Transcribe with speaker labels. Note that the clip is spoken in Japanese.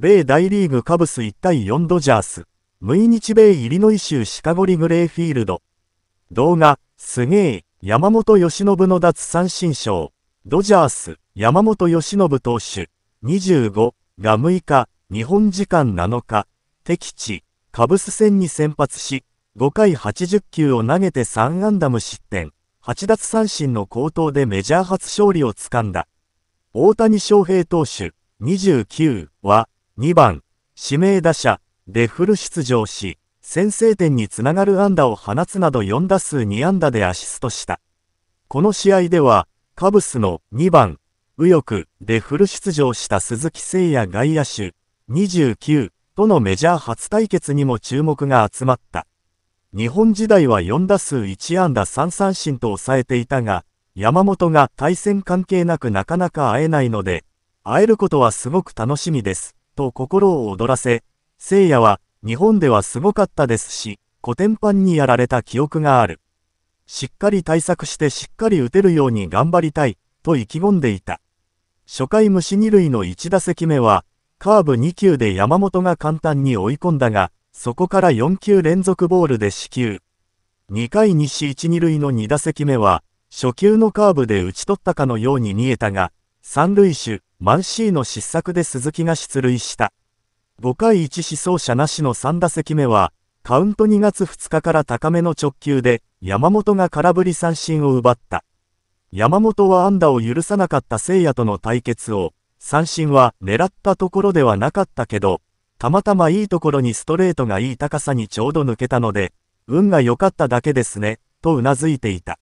Speaker 1: 米大リーグカブス1対4ドジャース。6日米イリノイ州シカゴリグレーフィールド。動画、すげえ、山本由伸の脱三振ショー。ドジャース、山本由伸投手。25が6日、日本時間7日、敵地、カブス戦に先発し、5回80球を投げて3安打無失点、8奪三振の好投でメジャー初勝利をつかんだ。大谷翔平投手、29は、2番、指名打者でフル出場し、先制点につながる安打を放つなど4打数2安打でアシストした。この試合では、カブスの2番、右翼でフル出場した鈴木誠也外野手29とのメジャー初対決にも注目が集まった。日本時代は4打数1安打3三振と抑えていたが、山本が対戦関係なくなかなか会えないので、会えることはすごく楽しみです。と心を躍らせ、聖夜は、日本ではすごかったですし、コテンパンにやられた記憶がある。しっかり対策してしっかり打てるように頑張りたい、と意気込んでいた。初回虫二塁の1打席目は、カーブ2球で山本が簡単に追い込んだが、そこから4球連続ボールで死球。2回西1、2塁の2打席目は、初球のカーブで打ち取ったかのように見えたが、三塁手、マンシーの失策で鈴木が出塁した。5回1思走者なしの3打席目は、カウント2月2日から高めの直球で、山本が空振り三振を奪った。山本は安打を許さなかった聖夜との対決を、三振は狙ったところではなかったけど、たまたまいいところにストレートがいい高さにちょうど抜けたので、運が良かっただけですね、と頷いていた。